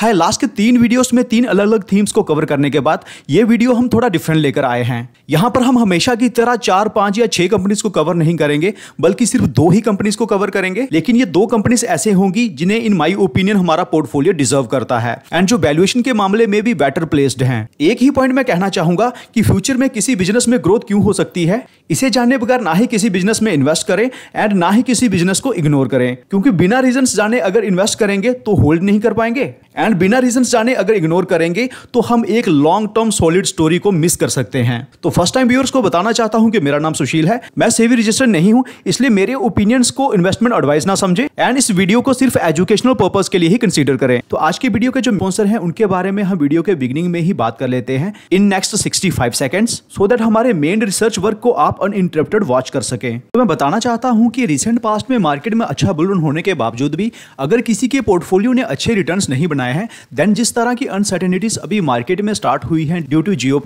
हाय last के तीन videos में तीन अलग अलग थीम्स को कवर करने के बाद ये वीडियो हम थोड़ा डिफरेंट लेकर आए हैं यहाँ पर हम हमेशा की तरह चार पांच या छह कंपनीज को कवर नहीं करेंगे बल्कि सिर्फ दो ही कंपनीज को कवर करेंगे लेकिन ये दो कंपनीज ऐसे होंगी जिन्हें इन माई ओपिनियन हमारा पोर्टफोलियो डिजर्व करता है एंड जो वैल्युएशन के मामले में भी बेटर प्लेस्ड है एक ही पॉइंट मैं कहना चाहूंगा कि फ्यूचर में किसी बिजनेस में ग्रोथ क्यों हो सकती है इसे जानने बगैर ना ही किसी बिजनेस में इन्वेस्ट करें एंड ना ही किसी बिजनेस को इग्नोर करें क्योंकि बिना रीजन जाने अगर इन्वेस्ट करेंगे तो होल्ड नहीं कर पाएंगे एंड एंड बिना रीजन जाने अगर इग्नोर करेंगे तो हम एक लॉन्ग टर्म सॉलिड स्टोरी को मिस कर सकते हैं तो फर्स्ट टाइम व्यूअर्स को बताना चाहता हूं कि मेरा नाम सुशील है मैं सेवी रजिस्टर नहीं हूँ इसलिए मेरे ओपिनियंस को इन्वेस्टमेंट एडवाइस ना समझे एंड इस वीडियो को सिर्फ एजुकेशनल पर्पज के लिए ही कंसिडर करें तो आज की वीडियो के जो स्पॉन्सर है उनके बारे में हम वीडियो के बिगिनिंग में ही बात कर लेते हैं in next sixty five second so that हमारे मेन रिसर्च वर्क को आप इंटरप्टेड वॉच कर सके तो मैं बताना चाहता हूँ की रिसेंट पास्ट में मार्केट में अच्छा बुलरन होने के बावजूद भी अगर किसी के पोर्टफोलियो ने अच्छे रिटर्न नहीं बनाए हैं हैं देन जिस तरह की अनसर्टेनिटीज अभी मार्केट में स्टार्ट हुई है due to Jio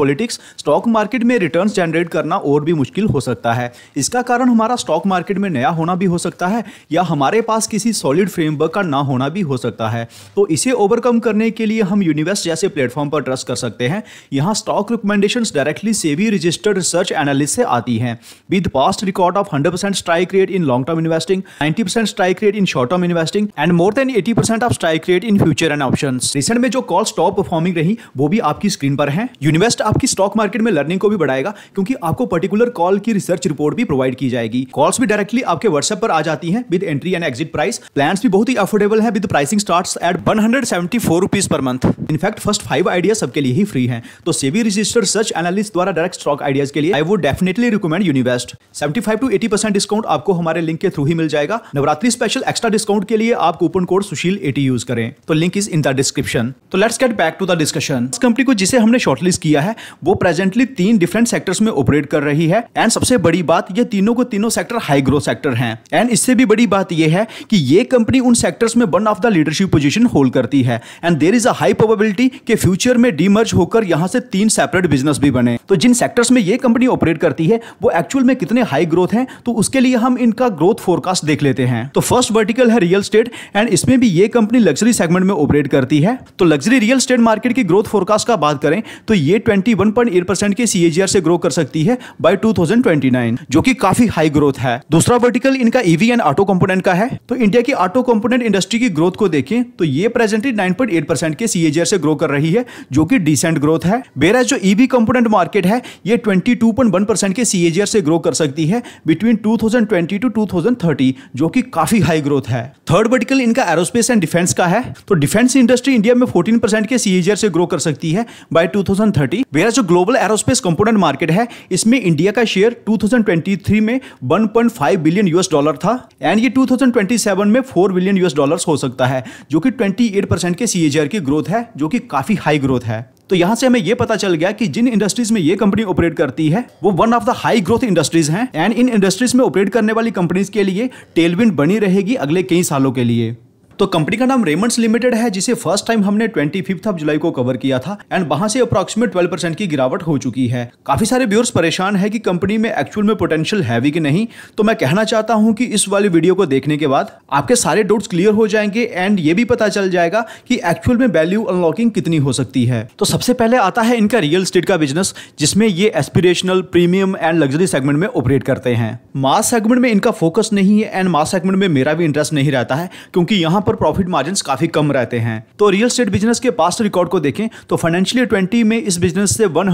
stock market में रिटर्न जनरेट करना और भी मुश्किल हो सकता है इसका कारण हमारा स्टॉक मार्केट में नया होना भी हो सकता है या हमारे पास किसी सॉलिड फ्रेमवर्क का ना होना भी हो सकता है तो इसे ओवरकम करने के लिए हम यूनिवर्स जैसे प्लेटफॉर्म पर ट्रस्ट कर सकते हैं यहाँ stock recommendation directly SEBI registered research analyst से आती है with past record of hundred percent strike rate in long term investing ninety percent strike rate in short term investing and more than eighty percent of strike rate in future and option option recent में जो call top performing रही वो भी आपकी screen पर है यूनिवेस्ट आपकी stock market में लर्निंग को भी बढ़ाएगा क्योंकि आपको पर्टिकुलर कॉल की रिसर्च रिपोर्ट भी प्रोवाइड की जाएगी कॉल्स भी डायरेक्टली आपके व्हाट्सएप पर आ जाती है with entry and exit price plan भी बहुत ही अफोर्डेबल है with pricing start at one hundred per month in fact first five idea सबके लिए ही फ्री है तो सेवी रजिस्टर सर्च एनालिस्ट द्वारा डायरेक्ट स्टॉक आइडियाज के लिए I would definitely recommend Univest seventy five to eighty percent discount आपको हमारे लिंक के थ्रू ही मिल जाएगा नवरात्रि स्पेशल एक्स्ट्रा डिस्काउंट के लिए आप coupon code Sushil eighty use करें तो link is in the description so let's get back to the discussion इस कंपनी को जिसे हमने शॉर्टलिस्ट किया है वो प्रेजेंटली तीन डिफरेंट सेक्टर्स में ऑपरेट कर रही है एंड सबसे बड़ी बात ये तीनों को तीनों सेक्टर हाई ग्रोथ सेक्टर हैं एंड इससे भी बड़ी बात ये है कि ये कंपनी उन सेक्टर्स में one of the leadership position hold करती है and there is a high probability के फ्यूचर में डीमर्ज होकर यहाँ से तीन सेपरेट बिजनेस भी बने तो जिन सेक्टर्स में ये कंपनी ऑपरेट करती है वो एक्चुअल में कितने हाई ग्रोथ है तो उसके लिए हम इनका ग्रोथ फोरकास्ट देख लेते हैं तो फर्स्ट वर्टिकल है रियल स्टेट एंड इसमें भी ये कंपनी लग्जरी सेगमेंट में ऑपरेट कर करती है तो लग्जरी रियल स्टेट मार्केट की ग्रोथ फोरकास्ट का बात करें तो ये 21.8 परसेंट के सीएजीआर से ग्रो कर सकती है बाय 2029 जो कि काफी हाई ग्रोथ है दूसरा वर्टिकल इनका ईवी एंड ऑटो कंपोनेंट का है तो इंडिया की ऑटो कंपोनेंट इंडस्ट्री की ग्रोथ को देखें तो ये प्रेजेंटली 9.8 परसेंट के सीएजीआर से ग्रो कर रही है जो कि डिसेंट ग्रोथ है बेराज जो ईवी कंपोनेंट मार्केट है ये 22.1 परसेंट के सीएजीआर से ग्रो कर सकती है बिटवीन 2020 टू 2030 जो कि काफी हाई ग्रोथ है थर्ड वर्टिकल इनका एरोस्पेस एंड डिफेंस का है तो डिफेंस इंडस्ट्री इंडिया में 14 परसेंट के सीएजीआर e से ग्रो कर सकती है बाय 2030 वेरा जो ग्लोबल एरोस्पेस कंपोनेंट मार्केट है इसमें इंडिया का शेयर 2023 में 1.5 बिलियन यूएस डॉलर था एंड ये 2027 में 4 बिलियन यूएस डॉलर हो सकता है जो कि 28 परसेंट के सीएजीआर e की ग्रोथ है जो कि काफी हाई ग्रोथ है तो यहाँ से हमें ये पता चल गया कि जिन इंडस्ट्रीज में ये कंपनी ऑपरेट करती है वो one of the high growth industries हैं एंड इन इंडस्ट्रीज में ऑपरेट करने वाली कंपनीज के लिए टेलविंड बनी रहेगी अगले कई सालों के लिए तो कंपनी का नाम रेमंड्स लिमिटेड है जिसे फर्स्ट टाइम हमने ट्वेंटी फिफ्थ ऑफ जुलाई को कवर किया था एंड वहां से अप्रोक्सीमेट ट्वेल्व परसेंट की गिरावट हो चुकी है काफी सारे व्यूअर्स परेशान है कि कंपनी में एक्चुअल में पोटेंशियल है भी कि नहीं तो मैं कहना चाहता हूं कि इस वाली वीडियो को देखने के बाद आपके सारे डाउट्स क्लियर हो जाएंगे एंड ये भी पता चल जाएगा कि एक्चुअल में वैल्यू अनलॉकिंग कितनी हो सकती है तो सबसे पहले आता है इनका रियल स्टेट का बिजनेस जिसमें ये aspirational premium and luxury segment में ऑपरेट करते हैं मास सेगमेंट में इनका फोकस नहीं है एंड मास सेगमेंट में मेरा भी इंटरेस्ट नहीं रहता है क्योंकि यहाँ पर प्रॉफिट मार्जिन काफी कम रहते हैं तो रियल स्टेट बिजनेस के पास रिकॉर्ड को देखें तो फाइनेंशियल ट्वेंटी में इस बिजनेस से वन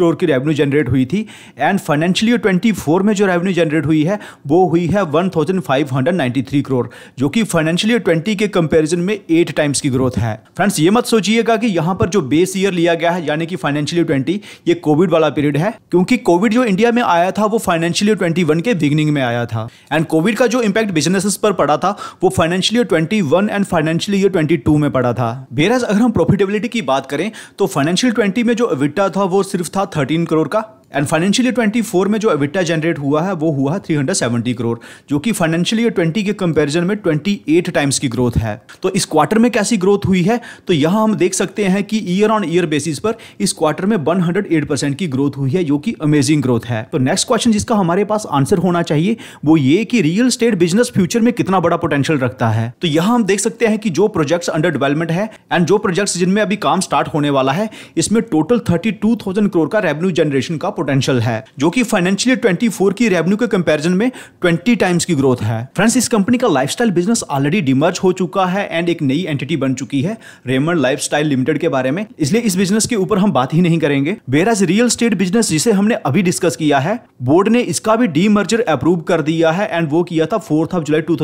करोड़ की रेवेन्यू जनरेट हुई थी एंड फाइनेंशियल ट्वेंटी में जो रेवेन्यू जनरेट हुई है वो हुई है वन करोड़ जो कि फाइनेंशियल ट्वेंटी के कंपेरिजन में एट टाइम्स की ग्रोथ है फ्रेंड्स ये मत सोचिएगा कि यहां पर जो बेस ईयर लिया गया है यानी कि फाइनेंशियल ट्वेंटी ये कोविड वाला पीरियड है क्योंकि कोविड जो इंडिया में आया था वो फाइनेंशियल ट्वेंटी के बिगनिंग में आया था एंड कोविड का जो इंपैक्ट बिजनेस पर पड़ा था वो financial one and financial year 22 में पड़ा था बेराज अगर हम प्रॉफिटेबिलिटी की बात करें तो फाइनेंशियल 20 में जो विट्टा था वो सिर्फ था 13 करोड़ का and financial year twenty four में जो एविटा जनरेट हुआ है वो हुआ है थ्री हंड्रेड सेवेंटी करोड़ जो कि फाइनेंशियल ईयर ट्वेंटी के कंपेरिजन में ट्वेंटी एट टाइम्स की ग्रोथ है तो इस क्वार्टर में कैसी ग्रोथ हुई है तो यहाँ हम देख सकते हैं कि ईयर ऑन ईयर बेसिस पर इस क्वार्टर में वन हंड्रेड एट परसेंट की ग्रोथ हुई है जो कि अमेजिंग ग्रोथ है तो नेक्स्ट क्वेश्चन जिसका हमारे पास आंसर होना चाहिए वो ये कि रियल स्टेट बिजनेस फ्यूचर में कितना बड़ा पोटेंशियल रखता है तो यहाँ हम देख सकते हैं कि जो प्रोजेक्ट्स अंडर डेवलपमेंट है एंड जो प्रोजेक्ट्स जिनमें अभी काम स्टार्ट होने वाला है इसमें total thirty two thousand crore का रेवेन्यू जनरेशन का पोटेंशियल है जो कि फाइनेंशियली 24 की रेवेन्यू के कंपैरिजन में 20 टाइम्स की ग्रोथ है फ्रेंड्स इस कंपनी का लाइफस्टाइल बिजनेस ऑलरेडी डिमर्ज हो चुका है एंड एक नई एंटिटी बन चुकी है रेमंड लाइफ लिमिटेड के बारे में इसलिए इस बिजनेस के ऊपर हम बात ही नहीं करेंगे बेराज रियल स्टेट बिजनेस जिसे हमने अभी डिस्कस किया है बोर्ड ने इसका भी मर्जर अप्रूव कर दिया है एंड वो किया था फोर्थ ऑफ जुलाई टू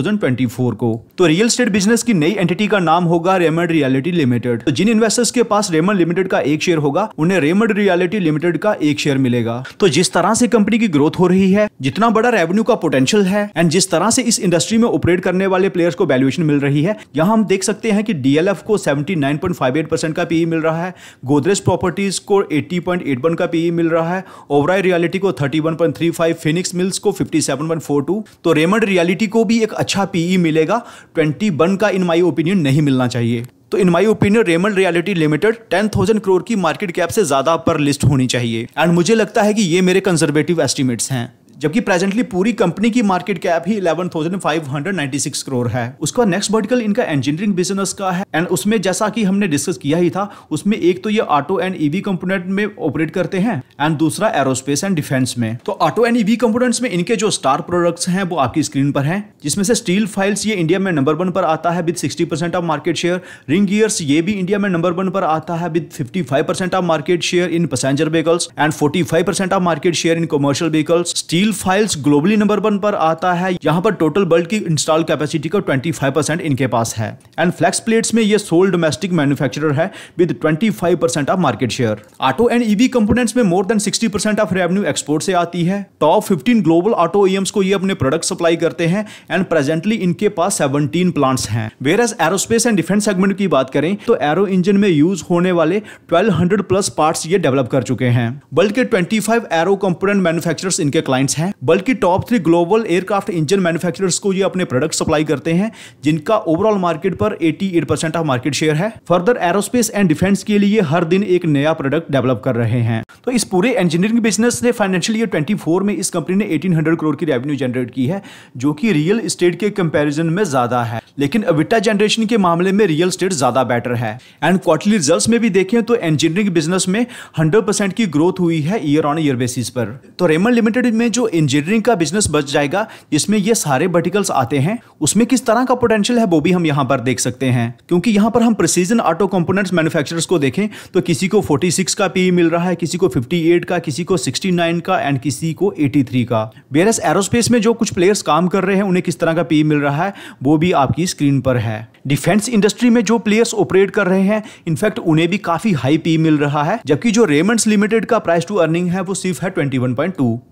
को तो रियल स्टेट बिजनेस की नई एंटिटी का नाम होगा रेमंड रियलिटी लिमिटेड तो जिन इन्वेस्टर्स के पास रेमंड लिमिटेड का एक शेयर होगा उन्हें रेमंड रियलिटी लिमिटेड का एक शेयर मिलेगा मिलेगा तो जिस तरह से कंपनी की ग्रोथ हो रही है जितना बड़ा रेवेन्यू का पोटेंशियल है एंड जिस तरह से इस इंडस्ट्री में ऑपरेट करने वाले प्लेयर्स को वैल्यूएशन मिल रही है यहाँ हम देख सकते हैं कि डीएलएफ को 79.58 परसेंट का पीई e मिल रहा है गोदरेज प्रॉपर्टीज को 80.81 का पीई e मिल रहा है ओवराई रियलिटी को 31.35 फिनिक्स मिल्स को 57.42 तो रेमंड रियलिटी को भी एक अच्छा पीई e मिलेगा 21 का इन माई ओपिनियन नहीं मिलना चाहिए तो in my opinion Raymond realty limited ten thousand crore की मार्केट कैप से ज्यादा पर लिस्ट होनी चाहिए एंड मुझे लगता है कि ये मेरे कंजर्वेटिव एस्टिमेट्स हैं जबकि प्रेजेंटली पूरी कंपनी की मार्केट कैप ही 11,596 करोड़ है उसका नेक्स्ट वर्टिकल इनका इंजीनियरिंग बिजनेस का है एंड उसमें जैसा कि हमने डिस्कस किया ही था उसमें एक तो ये ऑटो एंड ईवी कंपोनेंट में ऑपरेट करते हैं एंड दूसरा एरोस्पेस एंड डिफेंस में तो ऑटो एंड ईवी कंपोनेंट्स में इनके जो स्टार प्रोडक्ट्स हैं वो आपकी स्क्रीन पर हैं जिसमें से स्टील फाइल्स ये इंडिया में नंबर वन पर आता है with sixty percent of market share ring gears ये भी इंडिया में नंबर वन पर आता है with fifty five percent of market share in passenger vehicles and forty five percent of market share in commercial vehicles steel deal files globally number one पर आता है यहाँ पर टोटल वर्ल्ड की इंस्टॉल कैपेसिटी का 25% इनके पास है एंड फ्लेक्स प्लेट्स में ये सोल डोमेस्टिक मैन्युफैक्चरर है with 25% percent of market share auto and EV components में more than 60% percent of revenue export से आती है top fifteen global auto OEMs को ये अपने प्रोडक्ट सप्लाई करते हैं एंड प्रेजेंटली इनके पास सेवनटीन प्लांट्स हैं whereas aerospace and defence segment की बात करें तो एरो इंजन में यूज होने वाले ट्वेल्व प्लस पार्ट्स ये डेवलप कर चुके हैं वर्ल्ड के फाइव एरो कंपोनेंट मैन्युफैक्चरर्स इनके क्लाइंट्स है बल्कि top three global aircraft engine manufacturers को ये अपने प्रोडक्ट सप्लाई करते हैं जिनका ओवरऑल मार्केट पर 88 परसेंट ऑफ मार्केट शेयर है फर्दर एरोस्पेस एंड डिफेंस के लिए हर दिन एक नया प्रोडक्ट डेवलप कर रहे हैं तो इस पूरे इंजीनियरिंग बिजनेस ने फाइनेंशियल ईयर ट्वेंटी में इस कंपनी ने एटीन करोड़ की रेवेन्यू जनरेट की है जो की रियल स्टेट के कंपेरिजन में ज्यादा है लेकिन अविटा जनरेशन के मामले में रियल स्टेट ज्यादा बेटर है एंड क्वार्टरली रिजल्ट में भी देखें तो इंजीनियरिंग बिजनेस में 100 परसेंट की ग्रोथ हुई है ईयर ऑन ईयर बेसिस पर तो रेमन लिमिटेड में जो इंजीनियरिंग का बिजनेस बच जाएगा जिसमें ये सारे वर्टिकल्स आते हैं उसमें किस तरह का पोटेंशियल है वो भी हम यहाँ पर देख सकते हैं क्योंकि यहाँ पर हम प्रिसीजन ऑटो कंपोनेंट्स मैन्युफैक्चरर्स को देखें तो किसी को 46 का पी e मिल रहा है किसी को 58 का किसी को 69 का एंड किसी को 83 का वेरस एरोस्पेस में जो कुछ प्लेयर्स काम कर रहे हैं उन्हें किस तरह का पी e मिल रहा है वो भी आपकी स्क्रीन पर है डिफेंस इंडस्ट्री में जो प्लेयर्स ऑपरेट कर रहे हैं इनफैक्ट उन्हें भी काफी हाई पी e मिल रहा है जबकि जो रेमंड्स लिमिटेड का प्राइस टू अर्निंग है वो सिर्फ है twenty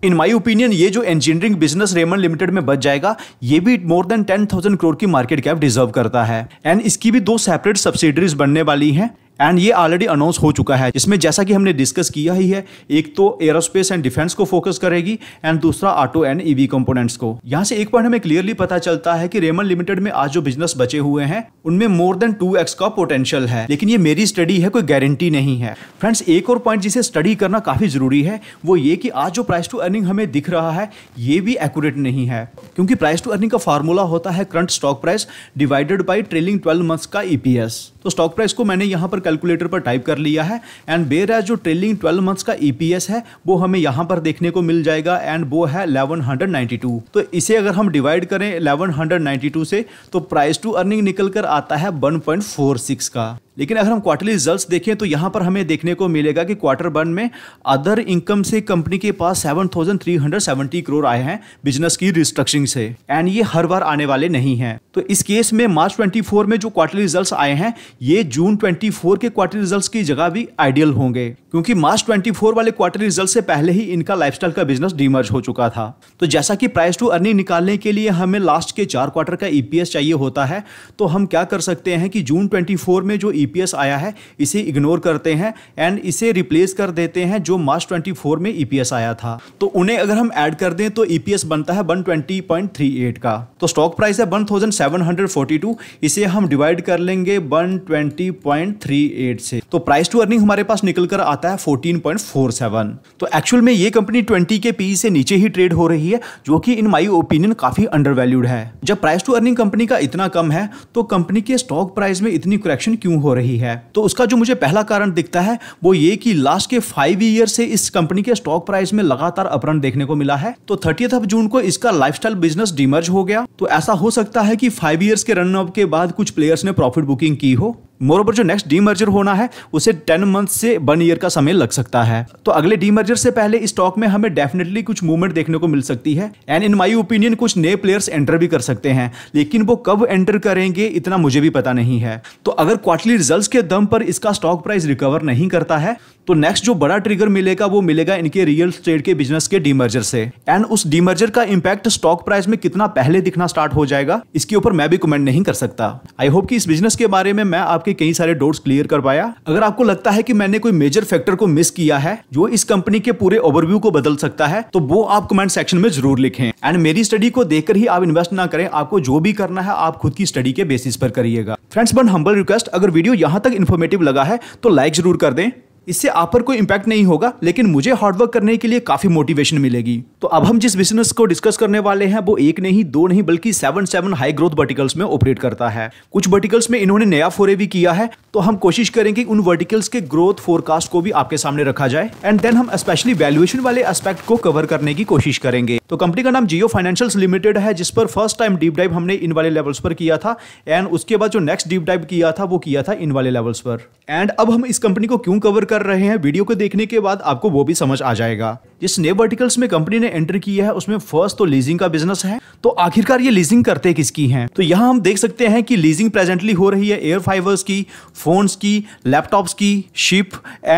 in my opinion opinion ये जो इंजीनियरिंग बिजनेस रेमन लिमिटेड में बच जाएगा ये भी more than ten thousand crore की मार्केट कैप डिजर्व करता है एंड इसकी भी दो सेपरेट सब्सिडरीज बनने वाली हैं एंड ये ऑलरेडी अनाउंस हो चुका है इसमें जैसा कि हमने डिस्कस किया ही है एक तो एरोस्पेस एंड डिफेंस को फोकस करेगी एंड दूसरा ऑटो एंड ईवी कंपोनेंट्स को यहाँ से एक पॉइंट हमें क्लियरली पता चलता है कि रेमन लिमिटेड में आज जो बिजनेस बचे हुए हैं उनमें मोर देन टू का पोटेंशियल है लेकिन ये मेरी स्टडी है कोई गारंटी नहीं है फ्रेंड्स एक और पॉइंट जिसे स्टडी करना काफी जरूरी है वो ये कि आज जो प्राइस टू अर्निंग हमें दिख रहा है ये भी एक्यूरेट नहीं है क्योंकि प्राइस टू अर्निंग का फार्मूला होता है current stock price divided by trailing twelve months का ईपीएस e तो स्टॉक प्राइस को मैंने यहाँ पर कैलकुलेटर पर टाइप कर लिया है एंड बेर एज जो ट्रेलिंग ट्वेल्व मंथ्स का ई e है वो हमें यहाँ पर देखने को मिल जाएगा एंड वो है एलेवन तो इसे अगर हम डिवाइड करें एलेवन से तो प्राइस टू अर्निंग निकल कर आता है वन का लेकिन अगर हम क्वार्टरली रिजल्ट्स देखें तो यहाँ पर हमें देखने को मिलेगा कि क्वार्टर वन में अदर इनकम से कंपनी के पास 7,370 करोड़ आए हैं बिजनेस की रिस्ट्रक्चरिंग से एंड ये हर बार आने वाले नहीं हैं तो इस केस में मार्च 24 में जो क्वार्टरली रिजल्ट्स आए हैं ये जून 24 के क्वार्टर रिजल्ट्स की जगह भी आइडियल होंगे क्योंकि मार्च 24 वाले क्वार्टर रिजल्ट से पहले ही इनका लाइफस्टाइल का बिजनेस डीमर्ज हो चुका था तो जैसा कि प्राइस टू अर्निंग निकालने के लिए हमें लास्ट के चार क्वार्टर का ईपीएस e चाहिए होता है तो हम क्या कर सकते हैं कि जून ट्वेंटी में जो ई e ईपीएस e आया है इसे इग्नोर करते हैं एंड इसे रिप्लेस कर देते हैं जो मार्च 24 में ईपीएस e आया था तो उन्हें अगर हम ऐड कर दें तो ईपीएस e बनता है 120.38 का तो स्टॉक प्राइस है 1742 इसे हम डिवाइड कर लेंगे 120.38 से तो प्राइस टू अर्निंग हमारे पास निकल कर आता है 14.47 तो एक्चुअल में ये कंपनी 20 के पी से नीचे ही ट्रेड हो रही है जो कि इन माई ओपिनियन काफी अंडरवैल्यूड है जब प्राइस टू अर्निंग कंपनी का इतना कम है तो कंपनी के स्टॉक प्राइस में इतनी करेक्शन क्यों हो रही है तो उसका जो मुझे पहला कारण दिखता है वो ये कि लास्ट के फाइव ईयर से इस कंपनी के स्टॉक प्राइस में लगातार अपरण देखने को मिला है तो थर्टी ऑफ जून को इसका लाइफ बिजनेस डिमर्ज हो गया तो ऐसा हो सकता है कि फाइव ईयर्स के रन के बाद कुछ प्लेयर्स ने प्रॉफिट बुकिंग की हो मोरबर जो नेक्स्ट डीमर्जर होना है उसे टेन मंथ से वन ईयर का समय लग सकता है तो अगले डीमर्जर से पहले स्टॉक में हमें डेफिनेटली कुछ मूवमेंट देखने को मिल सकती है एंड इन माय ओपिनियन कुछ नए प्लेयर्स एंटर भी कर सकते हैं लेकिन वो कब एंटर करेंगे इतना मुझे भी पता नहीं है तो अगर क्वार्टरली रिजल्ट के दम पर इसका स्टॉक प्राइस रिकवर नहीं करता है तो नेक्स्ट जो बड़ा ट्रिगर मिलेगा वो मिलेगा इनके रियल स्टेट के बिजनेस के डीमर्जर से एंड उस डीमर्जर का इम्पैक्ट स्टॉक प्राइस में कितना पहले दिखना स्टार्ट हो जाएगा इसके ऊपर मैं भी कमेंट नहीं कर सकता आई होप कि इस बिजनेस के बारे में मैं आपके कई सारे डोर्स क्लियर कर पाया अगर आपको लगता है कि मैंने कोई मेजर फैक्टर को मिस किया है जो इस कंपनी के पूरे ओवरव्यू को बदल सकता है तो वो आप कमेंट सेक्शन में जरूर लिखें एंड मेरी स्टडी को देखकर ही आप इन्वेस्ट ना करें आपको जो भी करना है आप खुद की स्टडी के बेसिस पर करिएगा फ्रेंड्स बन हम्बल रिक्वेस्ट अगर वीडियो यहाँ तक इन्फॉर्मेटिव लगा है तो लाइक जरूर कर दें इससे आप पर कोई इम्पैक्ट नहीं होगा लेकिन मुझे हार्डवर्क करने के लिए काफ़ी मोटिवेशन मिलेगी तो अब हम जिस बिजनेस को डिस्कस करने वाले हैं वो एक नहीं दो नहीं बल्कि seven seven high growth verticals में ऑपरेट करता है कुछ वर्टिकल्स में इन्होंने नया फोरे भी किया है तो हम कोशिश करेंगे उन वर्टिकल्स के ग्रोथ फोरकास्ट को भी आपके सामने रखा जाए एंड देन हम स्पेशली वैल्युएशन वाले एस्पेक्ट को कवर करने की कोशिश करेंगे तो कंपनी का नाम जियो फाइनेंशियल लिमिटेड है जिस पर फर्स्ट टाइम डीप डाइव हमने इन वाले लेवल्स पर किया था एंड उसके बाद जो नेक्स्ट डीप डाइव किया था वो किया था इन वाले लेवल्स पर एंड अब हम इस कंपनी को क्यों कवर कर रहे हैं वीडियो को देखने के बाद आपको वो भी समझ आ जाएगा जिस नए वर्टिकल्स में कंपनी ने एंटर किया है उसमें फर्स्ट तो लीजिंग का बिजनेस है तो आखिरकार ये लीजिंग करते किसकी हैं तो यहाँ हम देख सकते हैं कि लीजिंग प्रेजेंटली हो रही है एयर फाइबर्स की फोन्स की लैपटॉप्स की शिप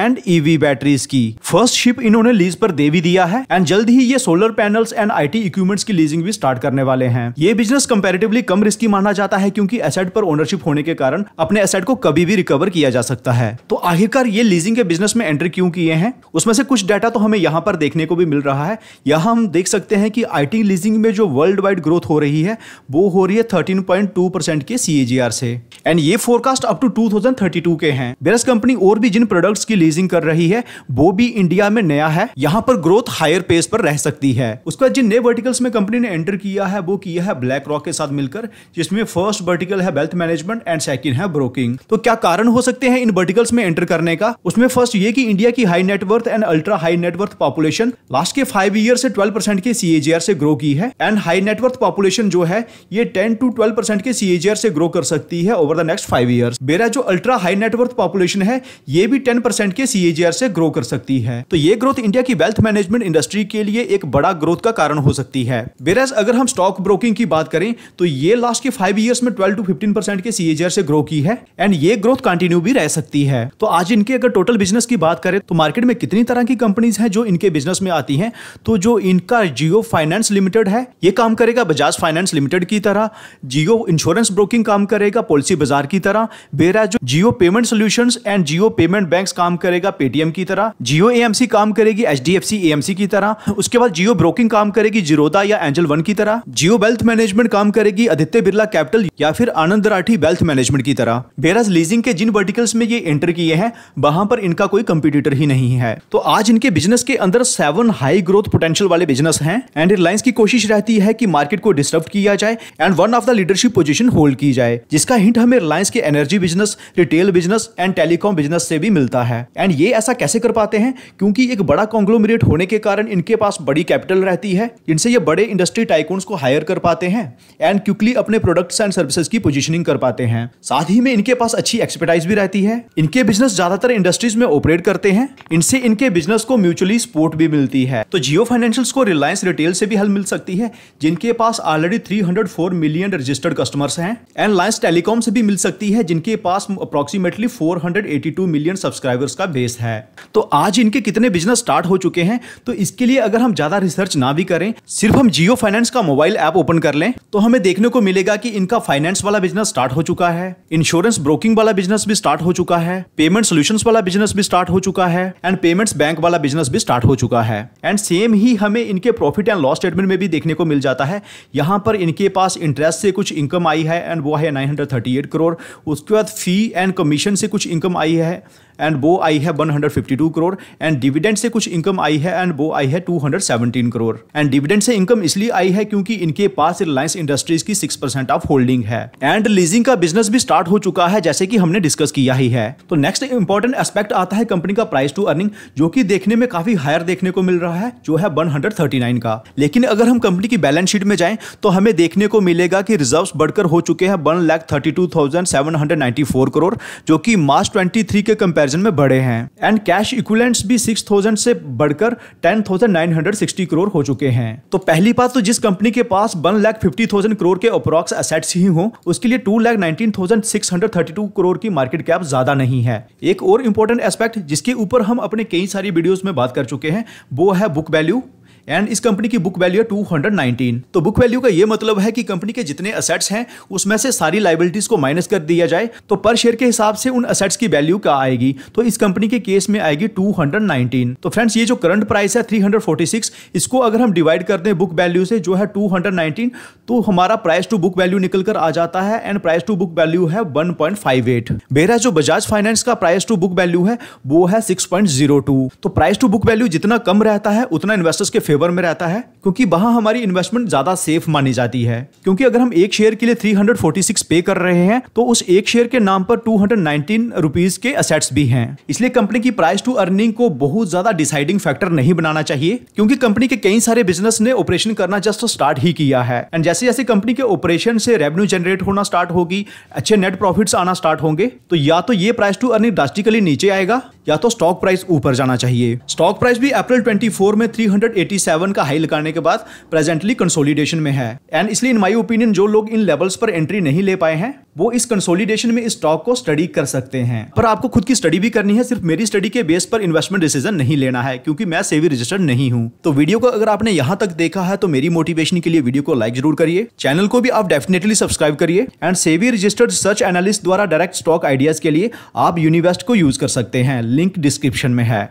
एंड ईवी बैटरीज की फर्स्ट शिप इन्होंने लीज पर दे भी दिया है एंड जल्द ही ये solar panels and IT equipments की लीजिंग भी स्टार्ट करने वाले हैं ये बिजनेस कंपेरेटिवली कम रिस्की माना जाता है क्योंकि एसेट पर ओनरशिप होने के कारण अपने एसेट को कभी भी रिकवर किया जा सकता है तो आखिरकार ये लीजिंग के बिजनेस में एंट्री क्यों किए हैं उसमें से कुछ डाटा तो हमें यहां पर देखने को भी मिल रहा है यहां हम देख सकते हैं कि आईटी लीजिंग में जो वर्ल्ड वाइड ग्रोथ हो रही है वो हो रही है थर्टीन पॉइंट टू परसेंट के सीएजीआर से एंड ये forecast up to thousand thirty two के हैं बेरस कंपनी और भी जिन प्रोडक्ट्स की लीजिंग कर रही है वो भी इंडिया में नया है यहाँ पर ग्रोथ हायर पेस पर रह सकती है उसके बाद जिन नए वर्टिकल्स में कंपनी ने एंटर किया है वो किया है ब्लैक रॉक के साथ मिलकर जिसमें फर्स्ट वर्टिकल है वेल्थ मैनेजमेंट एंड सेकंड है ब्रोकिंग तो क्या कारण हो सकते हैं इन वर्टिकल्स में एंटर करने का उसमें फर्स्ट ये कि इंडिया की high net worth and ultra high net worth population last के फाइव ईयर से ट्वेल्व परसेंट के सीएजीआर से ग्रो की है एंड हाई नेटवर्थ पॉपुलेशन जो है ये टेन टू ट्वेल्व परसेंट के सीएजीआर से ग्रो कर सकती है over the next five year मेरा जो अल्ट्रा हाई नेटवर्थ पॉपुलेशन है ये भी टेन परसेंट के सीएजीआर से ग्रो कर सकती है तो ये ग्रोथ इंडिया की वेल्थ मैनेजमेंट इंडस्ट्री के लिए एक बड़ा ग्रोथ का कारण हो सकती है बेराज अगर हम स्टॉक ब्रोकिंग की बात करें तो ये लास्ट के फाइव ईयर्स में ट्वेल्व टू फिफ्टीन परसेंट के सीएजीआर से ग्रो की है एंड ये ग्रोथ कंटिन्यू भी रह सकती है तो आज इनके अगर टोटल बिजनेस की बात करें तो मार्केट में कितनी तरह की कंपनीज हैं जो इनके बिजनेस में आती हैं तो जो इनका जियो फाइनेंस लिमिटेड है ये काम करेगा बजाज फाइनेंस लिमिटेड की तरह जियो इंश्योरेंस ब्रोकिंग काम करेगा पॉलिसी बाजार की तरह बेरा जो Jio payment solution and Jio payment bank काम करेगा पेटीएम की तरह जियो एएमसी काम करेगी H D F C AMC की तरह उसके बाद जियो ब्रोकिंग काम करेगी जीरोदा या एंजल वन की तरह जियो वेल्थ मैनेजमेंट काम करेगी आदित्य बिरला कैपिटल या फिर आनंद राठी वेल्थ मैनेजमेंट की तरह बेराज लीजिंग के जिन वर्टिकल्स में ये एंटर किए हैं वहां पर इनका इनका कोई कंपिटिटर ही नहीं है तो आज इनके बिजनेस के अंदर सेवन हाई ग्रोथ पोटेंशियल वाले बिजनेस हैं एंड रिलायंस की कोशिश रहती है कि मार्केट को डिस्टर्ब किया जाए and one of the leadership position hold की जाए जिसका हिंट हमें रिलायंस के energy business retail business and telecom business से भी मिलता है एंड ये ऐसा कैसे कर पाते हैं क्योंकि एक बड़ा कॉन्ग्लोमरेट होने के कारण इनके पास बड़ी कैपिटल रहती है इनसे ये बड़े इंडस्ट्री टाइकोन्स को हायर कर पाते हैं एंड क्विकली अपने प्रोडक्ट्स एंड सर्विसेज की पोजीशनिंग कर पाते हैं साथ ही में इनके पास अच्छी एक्सपर्टाइज भी रहती है इनके बिजनेस ज्यादातर इंडस्ट्रीज में में ऑपरेट करते हैं इनसे इनके बिजनेस को म्यूचुअली सपोर्ट भी मिलती है तो जियो फाइनेंशियल को रिलायंस रिटेल से भी हेल्प मिल सकती है जिनके पास ऑलरेडी 304 मिलियन रजिस्टर्ड कस्टमर्स हैं एंड लायंस टेलीकॉम से भी मिल सकती है जिनके पास अप्रोक्सीमेटली फोर मिलियन सब्सक्राइबर्स का बेस है तो आज इनके कितने बिजनेस स्टार्ट हो चुके हैं तो इसके लिए अगर हम ज्यादा रिसर्च ना भी करें सिर्फ हम जियो फाइनेंस का मोबाइल ऐप ओपन कर लें तो हमें देखने को मिलेगा कि इनका फाइनेंस वाला बिजनेस स्टार्ट हो चुका है इंश्योरेंस ब्रोकिंग वाला बिजनेस भी स्टार्ट हो चुका है पेमेंट सोल्यूशन वाला बिजनेस भी स्टार्ट हो चुका है एंड पेमेंट्स बैंक वाला बिजनेस भी स्टार्ट हो चुका है एंड सेम ही हमें इनके प्रॉफिट एंड लॉस स्टेटमेंट में भी देखने को मिल जाता है यहाँ पर इनके पास इंटरेस्ट से कुछ इनकम आई है एंड वो है एट करोड़ उसके बाद फी एंड कमीशन से कुछ इनकम आई है एंड वो आई है 152 करोड़ एंड डिविडेंड से कुछ इनकम आई है एंड वो आई है 217 करोड़ एंड डिविडेंड से इनकम इसलिए आई है क्योंकि इनके पास रिलायंस इंडस्ट्रीज की 6 परसेंट ऑफ होल्डिंग है एंड लीजिंग का बिजनेस भी स्टार्ट हो चुका है जैसे कि हमने डिस्कस किया ही है तो नेक्स्ट इंपॉर्टेंट एस्पेक्ट आता है कंपनी का प्राइस टू अर्निंग जो की देखने में काफी हायर देखने को मिल रहा है जो है वन का लेकिन अगर हम कंपनी की बैलेंस शीट में जाए तो हमें देखने को मिलेगा की रिजर्व बढ़कर हो चुके हैं one lakh thirty two thousand seven hundred ninety four crore जो की मार्च ट्वेंटी थ्री के कंपेरिजन कंपैरिजन में बढ़े हैं एंड कैश इक्विलेंट्स भी 6000 से बढ़कर 10,960 करोड़ हो चुके हैं तो पहली बात तो जिस कंपनी के पास one lakh fifty thousand crore के अप्रॉक्स असेट्स ही हो उसके लिए two lakh nineteen thousand six hundred thirty two crore की मार्केट कैप ज्यादा नहीं है एक और इम्पोर्टेंट एस्पेक्ट जिसके ऊपर हम अपने कई सारी वीडियोस में बात कर चुके हैं वो है बुक वैल्यू एंड इस कंपनी की बुक वैल्यू है नाइनटीन तो बुक वैल्यू का ये मतलब है कि कंपनी के जितने असेट्स हैं उसमें से सारी लाइबिलिटीज को माइनस कर दिया जाए तो पर शेयर के हिसाब से उन असेट्स की वैल्यू क्या आएगी तो इस कंपनी के केस में आएगी 219 तो फ्रेंड्स ये जो करंट प्राइस है 346 इसको अगर हम डिवाइड कर दें बुक वैल्यू से जो है 219 तो हमारा प्राइस टू बुक वैल्यू निकल कर आ जाता है and price to book value है 1.58 मेरा जो बजाज फाइनेंस का प्राइस टू बुक वैल्यू है वो है टू तो प्राइस टू बुक वैल्यू जितना कम रहता है उतना इन्वेस्टर्स के फेवर फेवर में रहता है क्योंकि वहां हमारी इन्वेस्टमेंट ज्यादा सेफ मानी जाती है क्योंकि अगर हम एक शेयर के लिए 346 पे कर रहे हैं तो उस एक शेयर के नाम पर 219 हंड्रेड के असेट्स भी हैं इसलिए कंपनी की प्राइस टू अर्निंग को बहुत ज्यादा डिसाइडिंग फैक्टर नहीं बनाना चाहिए क्योंकि कंपनी के कई सारे बिजनेस ने ऑपरेशन करना जस्ट तो स्टार्ट ही किया है एंड जैसे जैसे कंपनी के ऑपरेशन से रेवेन्यू जनरेट होना स्टार्ट होगी अच्छे नेट प्रॉफिट आना स्टार्ट होंगे तो या तो ये प्राइस टू अर्निंग ड्रास्टिकली नीचे आएगा या तो स्टॉक प्राइस ऊपर जाना चाहिए स्टॉक प्राइस भी अप्रैल ट्वेंटी में थ्री का हाई लगाने के बाद प्रेजेंटली कंसोलिडेशन में है एंड इसलिए इन माई ओपिनियन जो लोग इन लेवल्स पर एंट्री नहीं ले पाए हैं वो इस कंसोलिडेशन में स्टॉक को स्टडी कर सकते हैं पर आपको खुद की स्टडी भी करनी है सिर्फ मेरी स्टडी के बेस पर इन्वेस्टमेंट डिसीजन नहीं लेना है क्योंकि मैं सेवी रजिस्टर्ड नहीं हूँ तो वीडियो को अगर आपने यहाँ तक देखा है तो मेरी मोटिवेशन के लिए वीडियो को लाइक जरूर करिए चैनल को भी आप डेफिनेटली सब्सक्राइब करिए and SEBI registered research analyst द्वारा डायरेक्ट स्टॉक आइडियाज के लिए आप यूनिवेस्ट को यूज कर सकते हैं लिंक डिस्क्रिप्शन में है